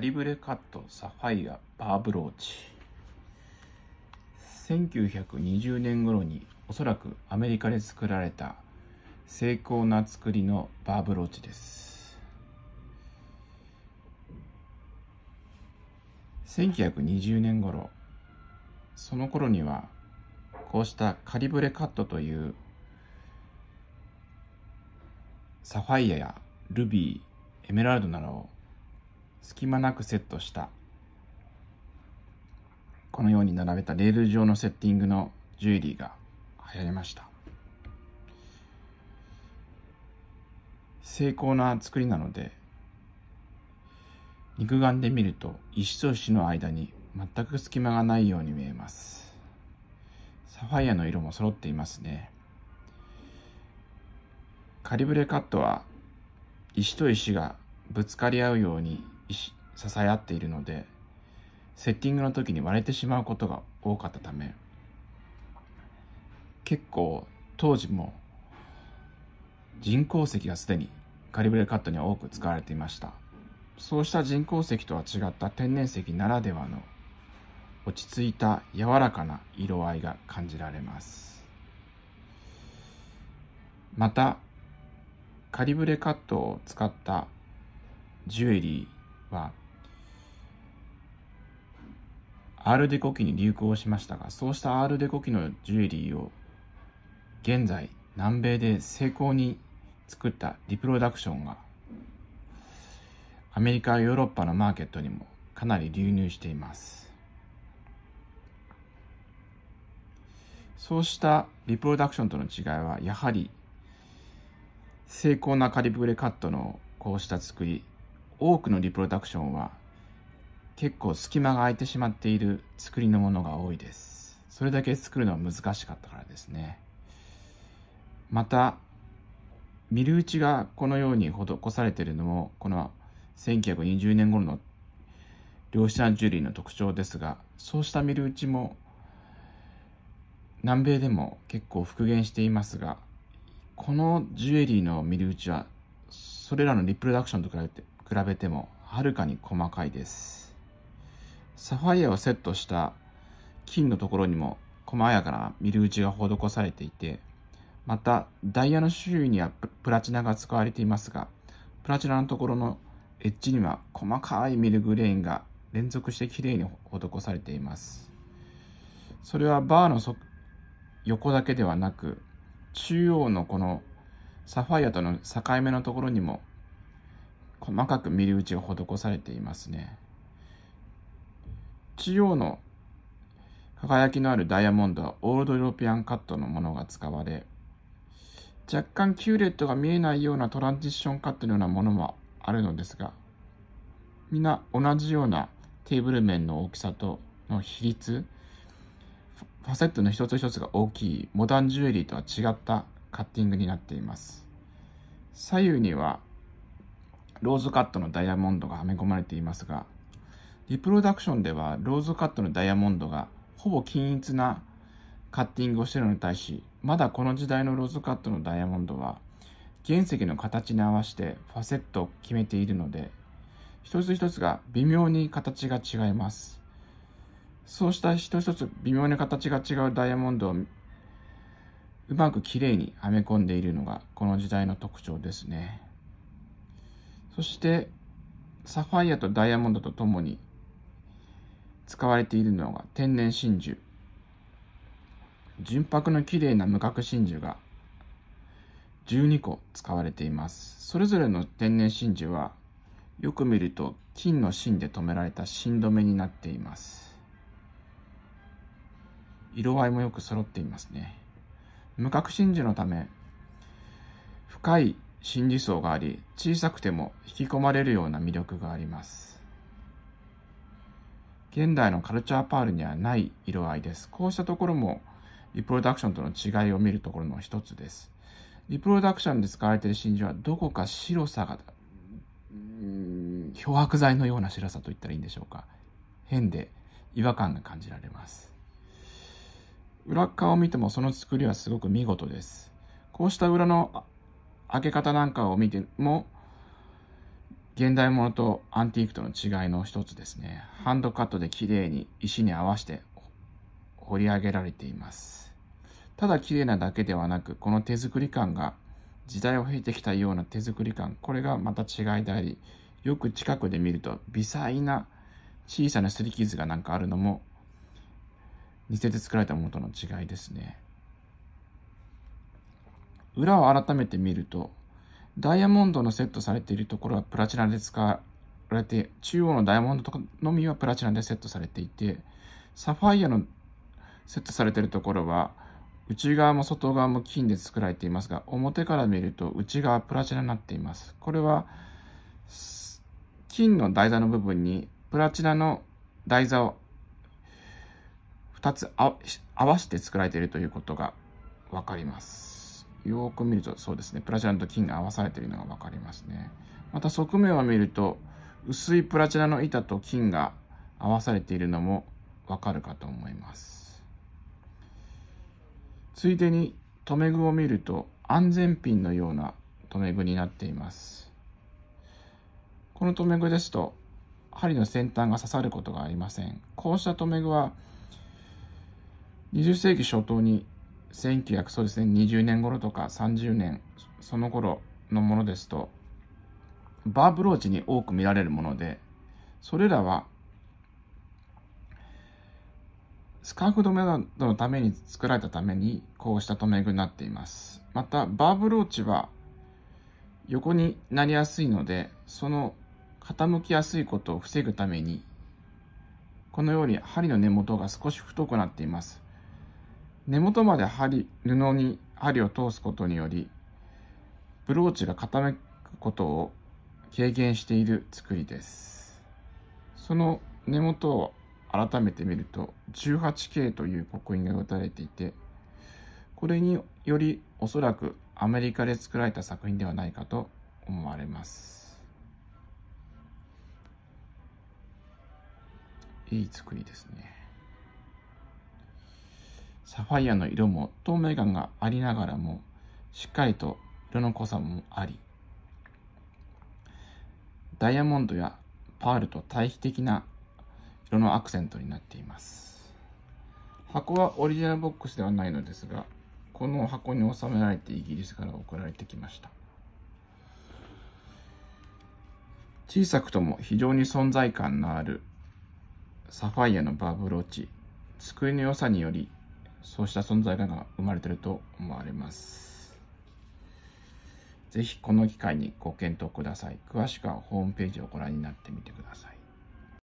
カリブレカット、サファイア、バーブローチ。1920年頃におそらくアメリカで作られた精巧な作りのバーブローチです。1920年頃、その頃にはこうしたカリブレカットというサファイアやルビー、エメラルドなどを隙間なくセットしたこのように並べたレール状のセッティングのジュエリーが流行りました精巧な作りなので肉眼で見ると石と石の間に全く隙間がないように見えますサファイアの色も揃っていますねカリブレカットは石と石がぶつかり合うように支え合っているのでセッティングの時に割れてしまうことが多かったため結構当時も人工石がすでにカリブレカットには多く使われていましたそうした人工石とは違った天然石ならではの落ち着いた柔らかな色合いが感じられますまたカリブレカットを使ったジュエリーはルデコ期に流行しましたがそうしたアールデコ期のジュエリーを現在南米で成功に作ったリプロダクションがアメリカヨーロッパのマーケットにもかなり流入していますそうしたリプロダクションとの違いはやはり精巧なカリブレカットのこうした作り多くのリプロダクションは結構隙間が空いてしまっている作りのものが多いです。それだけ作るのは難しかったからですね。また、ミル打ちがこのように施されているのも、この1920年頃の量子アンジュリーの特徴ですが、そうしたミル打ちも南米でも結構復元していますが、このジュエリーのミル打ちはそれらのリプロダクションと比べて比べてもはるかに細かいです。サファイアをセットした金のところにも細やかなミル打ちが施されていて、またダイヤの周囲にはプラチナが使われていますが、プラチナのところのエッジには細かいミルグレインが連続してきれいに施されています。それはバーの横だけではなく、中央のこのサファイアとの境目のところにも細かく身打ちが施されていますね中央の輝きのあるダイヤモンドはオールドヨーロピアンカットのものが使われ若干キューレットが見えないようなトランジッションカットのようなものもあるのですがみんな同じようなテーブル面の大きさとの比率ファセットの一つ一つが大きいモダンジュエリーとは違ったカッティングになっています左右にはローズカットのダイヤモンドがはめ込まれていますが、リプロダクションではローズカットのダイヤモンドがほぼ均一なカッティングをしているのに対し、まだこの時代のローズカットのダイヤモンドは原石の形に合わせてファセットを決めているので、一つ一つが微妙に形が違います。そうした一つ一つ微妙に形が違うダイヤモンドをうまくきれいにはめ込んでいるのがこの時代の特徴ですね。そしてサファイアとダイヤモンドとともに使われているのが天然真珠純白の綺麗な無角真珠が12個使われていますそれぞれの天然真珠はよく見ると金の芯で留められた芯留めになっています色合いもよく揃っていますね無角真珠のため深い心理層があり、小さくても引き込まれるような魅力があります。現代のカルチャーパールにはない色合いです。こうしたところもリプロダクションとの違いを見るところの一つです。リプロダクションで使われている真珠はどこか白さが、漂白剤のような白さと言ったらいいんでしょうか。変で違和感が感じられます。裏側を見てもその作りはすごく見事です。こうした裏の開け方なんかを見ても、現代物とアンティークとの違いの一つですね。ハンドカットで綺麗に石に合わせて彫り上げられています。ただ綺麗なだけではなく、この手作り感が時代を経てきたような手作り感、これがまた違いであり、よく近くで見ると微細な小さな擦り傷がなんかあるのも、似せて作られたものとの違いですね。裏を改めて見ると、ダイヤモンドのセットされているところはプラチナで使われて、中央のダイヤモンドのみはプラチナでセットされていて、サファイアのセットされているところは、内側も外側も金で作られていますが、表から見ると内側プラチナになっています。これは、金の台座の部分にプラチナの台座を2つ合わせて作られているということが分かります。よく見るとそうですね、プラチナと金が合わされているのが分かりますね。また側面を見ると、薄いプラチナの板と金が合わされているのも分かるかと思います。ついでに留め具を見ると、安全ピンのような留め具になっています。この留め具ですと、針の先端が刺さることがありません。こうした留め具は、20世紀初頭に1900そうですね20年頃とか30年その頃のものですとバーブローチに多く見られるものでそれらはスカーフ止めなどのために作られたためにこうした留め具になっていますまたバーブローチは横になりやすいのでその傾きやすいことを防ぐためにこのように針の根元が少し太くなっています根元まで針布に針を通すことによりブローチが傾くことを軽減している作りですその根元を改めて見ると 18K という刻印が打たれていてこれによりおそらくアメリカで作られた作品ではないかと思われますいい作りですねサファイアの色も透明感がありながらも、しっかりと色の濃さもあり、ダイヤモンドやパールと対比的な色のアクセントになっています。箱はオリジナルボックスではないのですが、この箱に収められてイギリスから送られてきました。小さくとも非常に存在感のあるサファイアのバブル落ち、机の良さによりそうした存在感が生まれてると思われます。ぜひこの機会にご検討ください。詳しくはホームページをご覧になってみてください。